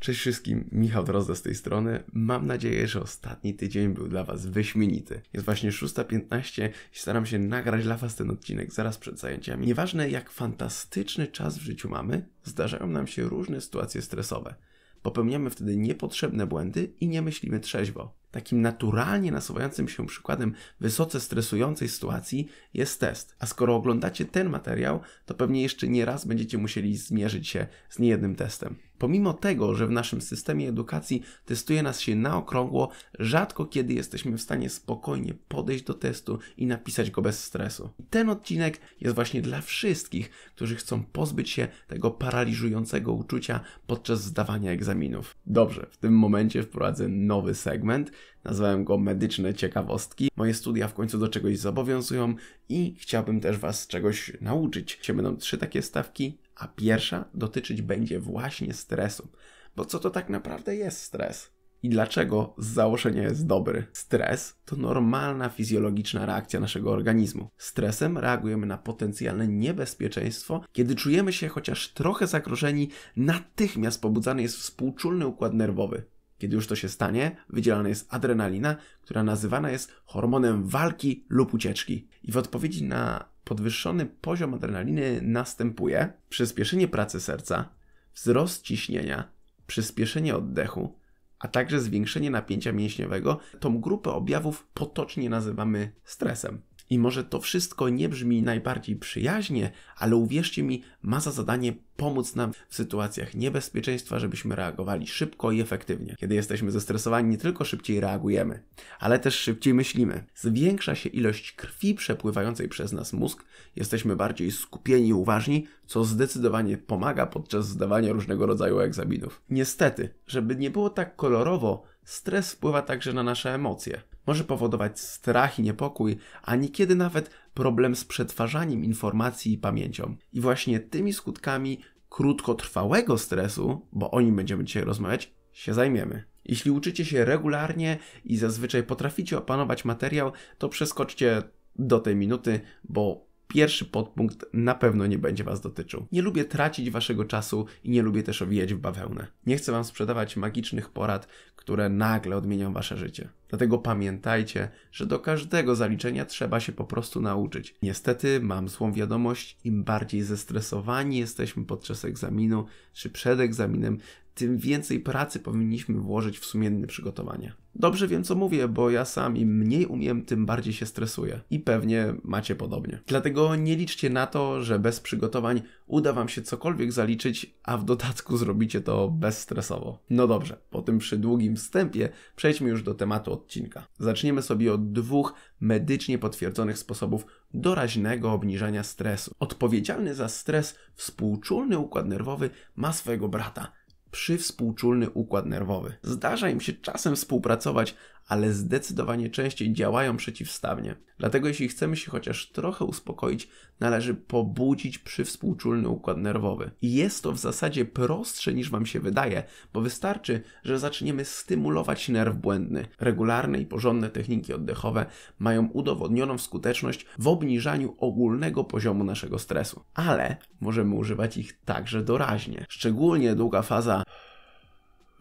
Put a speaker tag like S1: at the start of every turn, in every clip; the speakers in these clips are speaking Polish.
S1: Cześć wszystkim, Michał Drozda z tej strony. Mam nadzieję, że ostatni tydzień był dla Was wyśmienity. Jest właśnie 6.15 i staram się nagrać dla Was ten odcinek zaraz przed zajęciami. Nieważne jak fantastyczny czas w życiu mamy, zdarzają nam się różne sytuacje stresowe. Popełniamy wtedy niepotrzebne błędy i nie myślimy trzeźwo. Takim naturalnie nasuwającym się przykładem wysoce stresującej sytuacji jest test. A skoro oglądacie ten materiał, to pewnie jeszcze nie raz będziecie musieli zmierzyć się z niejednym testem. Pomimo tego, że w naszym systemie edukacji testuje nas się na okrągło, rzadko kiedy jesteśmy w stanie spokojnie podejść do testu i napisać go bez stresu. I ten odcinek jest właśnie dla wszystkich, którzy chcą pozbyć się tego paraliżującego uczucia podczas zdawania egzaminów. Dobrze, w tym momencie wprowadzę nowy segment. Nazwałem go Medyczne Ciekawostki. Moje studia w końcu do czegoś zobowiązują i chciałbym też Was czegoś nauczyć. Dzisiaj będą trzy takie stawki, a pierwsza dotyczyć będzie właśnie stresu. Bo co to tak naprawdę jest stres? I dlaczego z założenia jest dobry? Stres to normalna fizjologiczna reakcja naszego organizmu. Stresem reagujemy na potencjalne niebezpieczeństwo. Kiedy czujemy się chociaż trochę zagrożeni, natychmiast pobudzany jest współczulny układ nerwowy. Kiedy już to się stanie, wydzielana jest adrenalina, która nazywana jest hormonem walki lub ucieczki. I w odpowiedzi na podwyższony poziom adrenaliny następuje przyspieszenie pracy serca, wzrost ciśnienia, przyspieszenie oddechu, a także zwiększenie napięcia mięśniowego. Tą grupę objawów potocznie nazywamy stresem. I może to wszystko nie brzmi najbardziej przyjaźnie, ale uwierzcie mi, ma za zadanie pomóc nam w sytuacjach niebezpieczeństwa, żebyśmy reagowali szybko i efektywnie. Kiedy jesteśmy zestresowani, nie tylko szybciej reagujemy, ale też szybciej myślimy. Zwiększa się ilość krwi przepływającej przez nas mózg, jesteśmy bardziej skupieni i uważni, co zdecydowanie pomaga podczas zdawania różnego rodzaju egzaminów. Niestety, żeby nie było tak kolorowo, stres wpływa także na nasze emocje może powodować strach i niepokój, a niekiedy nawet problem z przetwarzaniem informacji i pamięcią. I właśnie tymi skutkami krótkotrwałego stresu, bo o nim będziemy dzisiaj rozmawiać, się zajmiemy. Jeśli uczycie się regularnie i zazwyczaj potraficie opanować materiał, to przeskoczcie do tej minuty, bo pierwszy podpunkt na pewno nie będzie Was dotyczył. Nie lubię tracić Waszego czasu i nie lubię też owijać w bawełnę. Nie chcę Wam sprzedawać magicznych porad, które nagle odmienią Wasze życie. Dlatego pamiętajcie, że do każdego zaliczenia trzeba się po prostu nauczyć. Niestety mam złą wiadomość, im bardziej zestresowani jesteśmy podczas egzaminu czy przed egzaminem, tym więcej pracy powinniśmy włożyć w sumienne przygotowanie. Dobrze wiem, co mówię, bo ja sam im mniej umiem, tym bardziej się stresuję. I pewnie macie podobnie. Dlatego nie liczcie na to, że bez przygotowań uda wam się cokolwiek zaliczyć, a w dodatku zrobicie to bezstresowo. No dobrze, po tym przydługim wstępie przejdźmy już do tematu odcinka. Zaczniemy sobie od dwóch medycznie potwierdzonych sposobów doraźnego obniżania stresu. Odpowiedzialny za stres współczulny układ nerwowy ma swojego brata – przywspółczulny układ nerwowy. Zdarza im się czasem współpracować, ale zdecydowanie częściej działają przeciwstawnie. Dlatego jeśli chcemy się chociaż trochę uspokoić, należy pobudzić przywspółczulny układ nerwowy. I jest to w zasadzie prostsze niż Wam się wydaje, bo wystarczy, że zaczniemy stymulować nerw błędny. Regularne i porządne techniki oddechowe mają udowodnioną skuteczność w obniżaniu ogólnego poziomu naszego stresu. Ale możemy używać ich także doraźnie. Szczególnie długa faza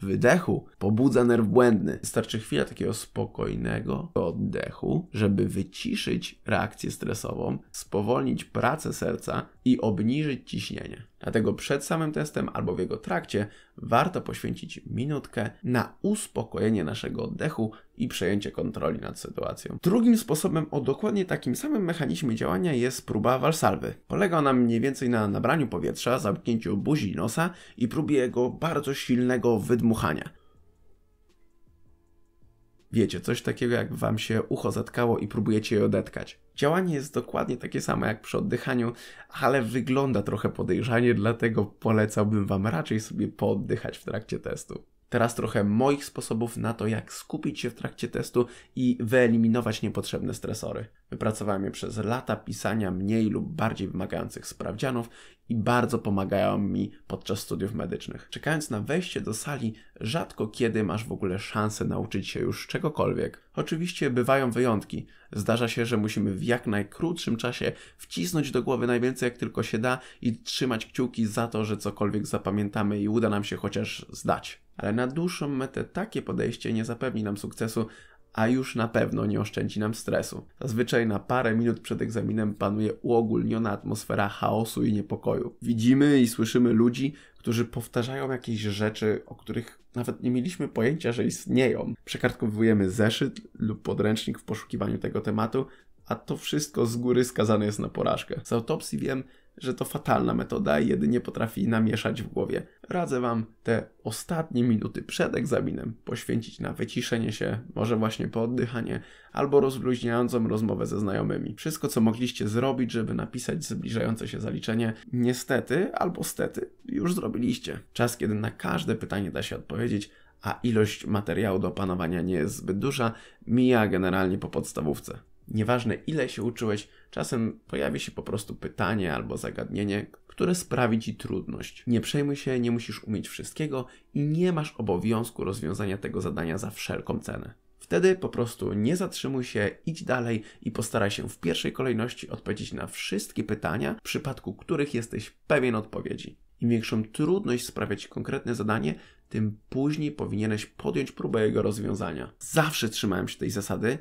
S1: wydechu pobudza nerw błędny. Wystarczy chwila takiego spokojnego oddechu, żeby wyciszyć reakcję stresową, spowolnić pracę serca i obniżyć ciśnienie. Dlatego przed samym testem albo w jego trakcie warto poświęcić minutkę na uspokojenie naszego oddechu i przejęcie kontroli nad sytuacją. Drugim sposobem o dokładnie takim samym mechanizmie działania jest próba walsalwy. Polega ona mniej więcej na nabraniu powietrza, zamknięciu buzi i nosa i próbie jego bardzo silnego wydmuchania. Wiecie, coś takiego jak wam się ucho zatkało i próbujecie je odetkać. Działanie jest dokładnie takie samo jak przy oddychaniu, ale wygląda trochę podejrzanie, dlatego polecałbym wam raczej sobie pooddychać w trakcie testu. Teraz trochę moich sposobów na to, jak skupić się w trakcie testu i wyeliminować niepotrzebne stresory. Wypracowałem je przez lata pisania mniej lub bardziej wymagających sprawdzianów i bardzo pomagają mi podczas studiów medycznych. Czekając na wejście do sali, rzadko kiedy masz w ogóle szansę nauczyć się już czegokolwiek. Oczywiście bywają wyjątki. Zdarza się, że musimy w jak najkrótszym czasie wcisnąć do głowy najwięcej jak tylko się da i trzymać kciuki za to, że cokolwiek zapamiętamy i uda nam się chociaż zdać ale na dłuższą metę takie podejście nie zapewni nam sukcesu, a już na pewno nie oszczędzi nam stresu. Zazwyczaj na parę minut przed egzaminem panuje uogólniona atmosfera chaosu i niepokoju. Widzimy i słyszymy ludzi, którzy powtarzają jakieś rzeczy, o których nawet nie mieliśmy pojęcia, że istnieją. Przekartkowujemy zeszyt lub podręcznik w poszukiwaniu tego tematu, a to wszystko z góry skazane jest na porażkę. Z autopsji wiem, że to fatalna metoda i jedynie potrafi namieszać w głowie. Radzę Wam te ostatnie minuty przed egzaminem poświęcić na wyciszenie się, może właśnie po oddychanie, albo rozluźniającą rozmowę ze znajomymi. Wszystko, co mogliście zrobić, żeby napisać zbliżające się zaliczenie, niestety albo stety, już zrobiliście. Czas, kiedy na każde pytanie da się odpowiedzieć, a ilość materiału do opanowania nie jest zbyt duża, mija generalnie po podstawówce. Nieważne ile się uczyłeś, czasem pojawi się po prostu pytanie albo zagadnienie, które sprawi ci trudność. Nie przejmuj się, nie musisz umieć wszystkiego i nie masz obowiązku rozwiązania tego zadania za wszelką cenę. Wtedy po prostu nie zatrzymuj się, idź dalej i postaraj się w pierwszej kolejności odpowiedzieć na wszystkie pytania, w przypadku których jesteś pewien odpowiedzi. Im większą trudność sprawia ci konkretne zadanie, tym później powinieneś podjąć próbę jego rozwiązania. Zawsze trzymałem się tej zasady,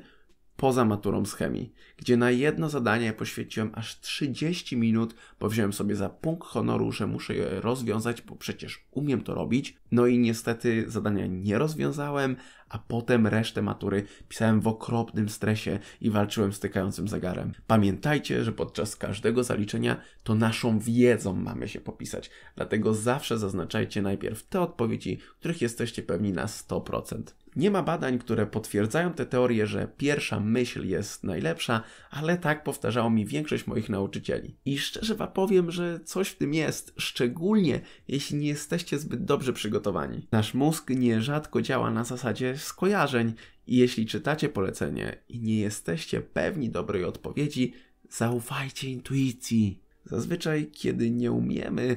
S1: poza maturą z chemii, gdzie na jedno zadanie poświęciłem aż 30 minut, bo wziąłem sobie za punkt honoru, że muszę je rozwiązać, bo przecież umiem to robić. No i niestety zadania nie rozwiązałem, a potem resztę matury pisałem w okropnym stresie i walczyłem z tykającym zegarem. Pamiętajcie, że podczas każdego zaliczenia to naszą wiedzą mamy się popisać, dlatego zawsze zaznaczajcie najpierw te odpowiedzi, których jesteście pewni na 100%. Nie ma badań, które potwierdzają tę teorię, że pierwsza myśl jest najlepsza, ale tak powtarzało mi większość moich nauczycieli. I szczerze wam powiem, że coś w tym jest, szczególnie jeśli nie jesteście zbyt dobrze przygotowani. Nasz mózg nierzadko działa na zasadzie skojarzeń i jeśli czytacie polecenie i nie jesteście pewni dobrej odpowiedzi, zaufajcie intuicji. Zazwyczaj, kiedy nie umiemy,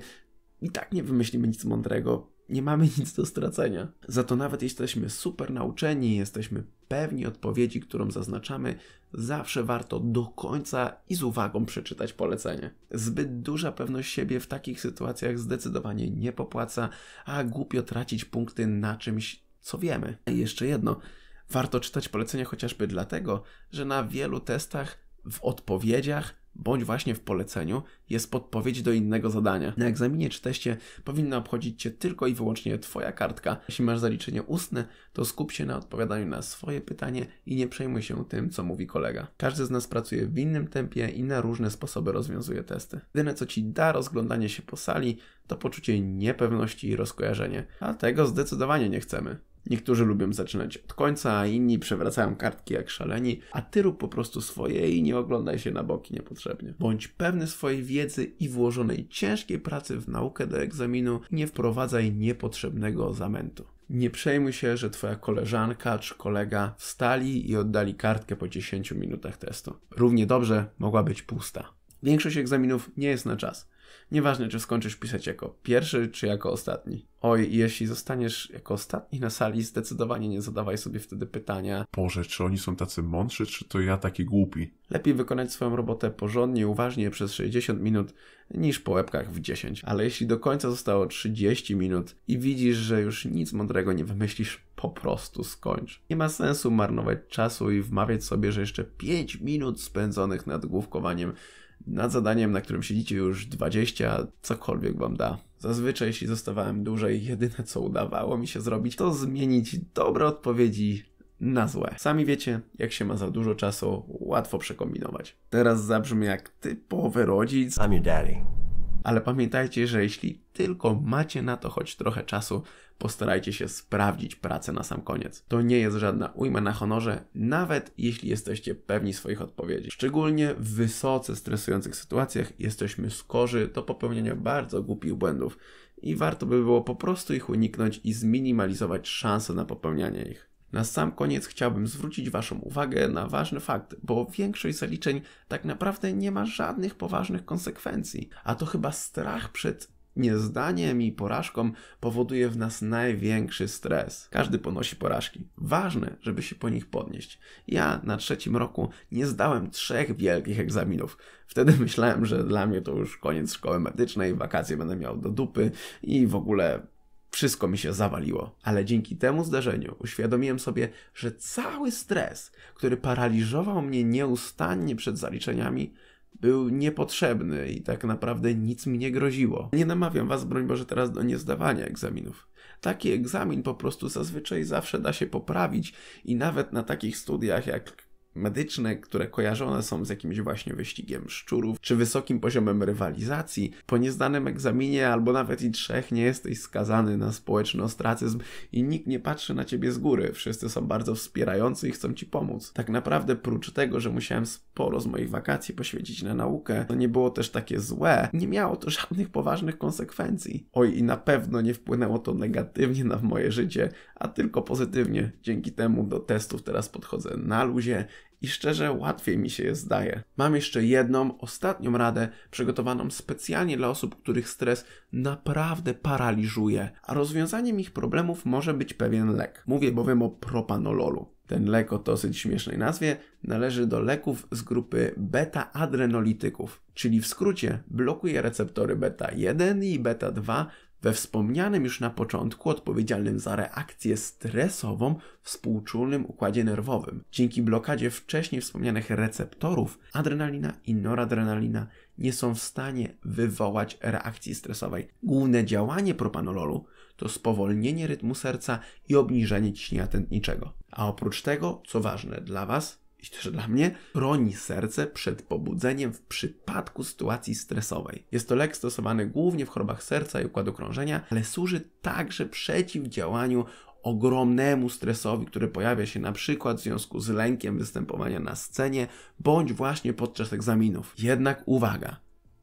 S1: i tak nie wymyślimy nic mądrego, nie mamy nic do stracenia. Za to nawet jesteśmy super nauczeni, jesteśmy pewni odpowiedzi, którą zaznaczamy, zawsze warto do końca i z uwagą przeczytać polecenie. Zbyt duża pewność siebie w takich sytuacjach zdecydowanie nie popłaca, a głupio tracić punkty na czymś, co wiemy. jeszcze jedno. Warto czytać polecenia chociażby dlatego, że na wielu testach w odpowiedziach bądź właśnie w poleceniu jest podpowiedź do innego zadania. Na egzaminie czy teście powinna obchodzić Cię tylko i wyłącznie Twoja kartka. Jeśli masz zaliczenie ustne, to skup się na odpowiadaniu na swoje pytanie i nie przejmuj się tym, co mówi kolega. Każdy z nas pracuje w innym tempie i na różne sposoby rozwiązuje testy. Jedyne, co Ci da rozglądanie się po sali, to poczucie niepewności i rozkojarzenie, a tego zdecydowanie nie chcemy. Niektórzy lubią zaczynać od końca, a inni przewracają kartki jak szaleni, a ty rób po prostu swoje i nie oglądaj się na boki niepotrzebnie. Bądź pewny swojej wiedzy i włożonej ciężkiej pracy w naukę do egzaminu nie wprowadzaj niepotrzebnego zamętu. Nie przejmuj się, że twoja koleżanka czy kolega wstali i oddali kartkę po 10 minutach testu. Równie dobrze mogła być pusta. Większość egzaminów nie jest na czas. Nieważne, czy skończysz pisać jako pierwszy, czy jako ostatni. Oj, jeśli zostaniesz jako ostatni na sali, zdecydowanie nie zadawaj sobie wtedy pytania. Boże, czy oni są tacy mądrzy, czy to ja taki głupi? Lepiej wykonać swoją robotę porządnie, uważnie przez 60 minut, niż po łebkach w 10. Ale jeśli do końca zostało 30 minut i widzisz, że już nic mądrego nie wymyślisz, po prostu skończ. Nie ma sensu marnować czasu i wmawiać sobie, że jeszcze 5 minut spędzonych nad główkowaniem nad zadaniem, na którym siedzicie już 20, cokolwiek wam da. Zazwyczaj, jeśli zostawałem dłużej, jedyne co udawało mi się zrobić, to zmienić dobre odpowiedzi na złe. Sami wiecie, jak się ma za dużo czasu, łatwo przekombinować. Teraz zabrzmi jak typowy rodzic. I'm your daddy. Ale pamiętajcie, że jeśli tylko macie na to choć trochę czasu, postarajcie się sprawdzić pracę na sam koniec. To nie jest żadna ujma na honorze, nawet jeśli jesteście pewni swoich odpowiedzi. Szczególnie w wysoce stresujących sytuacjach jesteśmy skorzy do popełnienia bardzo głupich błędów i warto by było po prostu ich uniknąć i zminimalizować szanse na popełnianie ich. Na sam koniec chciałbym zwrócić Waszą uwagę na ważny fakt, bo większość zaliczeń tak naprawdę nie ma żadnych poważnych konsekwencji, a to chyba strach przed niezdaniem i porażką powoduje w nas największy stres. Każdy ponosi porażki. Ważne, żeby się po nich podnieść. Ja na trzecim roku nie zdałem trzech wielkich egzaminów. Wtedy myślałem, że dla mnie to już koniec szkoły medycznej, wakacje będę miał do dupy i w ogóle wszystko mi się zawaliło. Ale dzięki temu zdarzeniu uświadomiłem sobie, że cały stres, który paraliżował mnie nieustannie przed zaliczeniami, był niepotrzebny i tak naprawdę nic mi nie groziło. Nie namawiam was, broń Boże, teraz do niezdawania egzaminów. Taki egzamin po prostu zazwyczaj zawsze da się poprawić i nawet na takich studiach jak medyczne, które kojarzone są z jakimś właśnie wyścigiem szczurów, czy wysokim poziomem rywalizacji. Po niezdanym egzaminie albo nawet i trzech nie jesteś skazany na społeczny ostracyzm i nikt nie patrzy na ciebie z góry. Wszyscy są bardzo wspierający i chcą ci pomóc. Tak naprawdę prócz tego, że musiałem sporo z moich wakacji poświęcić na naukę, to nie było też takie złe. Nie miało to żadnych poważnych konsekwencji. Oj, i na pewno nie wpłynęło to negatywnie na moje życie, a tylko pozytywnie. Dzięki temu do testów teraz podchodzę na luzie, i szczerze łatwiej mi się je zdaje. Mam jeszcze jedną, ostatnią radę przygotowaną specjalnie dla osób, których stres naprawdę paraliżuje, a rozwiązaniem ich problemów może być pewien lek. Mówię bowiem o propanololu. Ten lek o dosyć śmiesznej nazwie należy do leków z grupy beta-adrenolityków, czyli w skrócie blokuje receptory beta 1 i beta 2 we wspomnianym już na początku odpowiedzialnym za reakcję stresową współczulnym układzie nerwowym. Dzięki blokadzie wcześniej wspomnianych receptorów adrenalina i noradrenalina nie są w stanie wywołać reakcji stresowej. Główne działanie propanololu to spowolnienie rytmu serca i obniżenie ciśnienia tętniczego. A oprócz tego, co ważne dla Was, i też dla mnie, chroni serce przed pobudzeniem w przypadku sytuacji stresowej. Jest to lek stosowany głównie w chorobach serca i układu krążenia, ale służy także przeciwdziałaniu ogromnemu stresowi, który pojawia się na przykład w związku z lękiem występowania na scenie bądź właśnie podczas egzaminów. Jednak uwaga,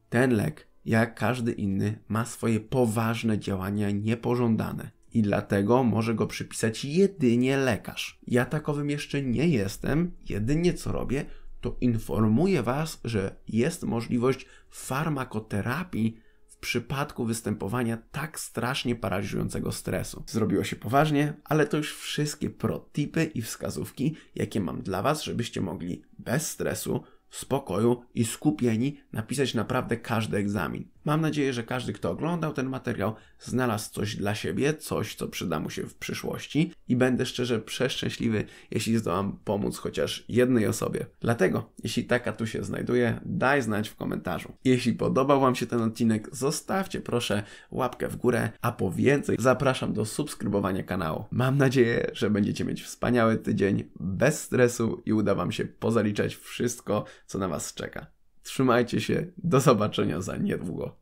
S1: ten lek, jak każdy inny, ma swoje poważne działania niepożądane i dlatego może go przypisać jedynie lekarz. Ja takowym jeszcze nie jestem, jedynie co robię, to informuję Was, że jest możliwość farmakoterapii w przypadku występowania tak strasznie paraliżującego stresu. Zrobiło się poważnie, ale to już wszystkie protipy i wskazówki, jakie mam dla Was, żebyście mogli bez stresu, spokoju i skupieni napisać naprawdę każdy egzamin. Mam nadzieję, że każdy, kto oglądał ten materiał, znalazł coś dla siebie, coś, co przyda mu się w przyszłości i będę szczerze przeszczęśliwy, jeśli zdołam pomóc chociaż jednej osobie. Dlatego, jeśli taka tu się znajduje, daj znać w komentarzu. Jeśli podobał Wam się ten odcinek, zostawcie proszę łapkę w górę, a po więcej zapraszam do subskrybowania kanału. Mam nadzieję, że będziecie mieć wspaniały tydzień bez stresu i uda Wam się pozaliczać wszystko, co na Was czeka. Trzymajcie się, do zobaczenia za niedługo.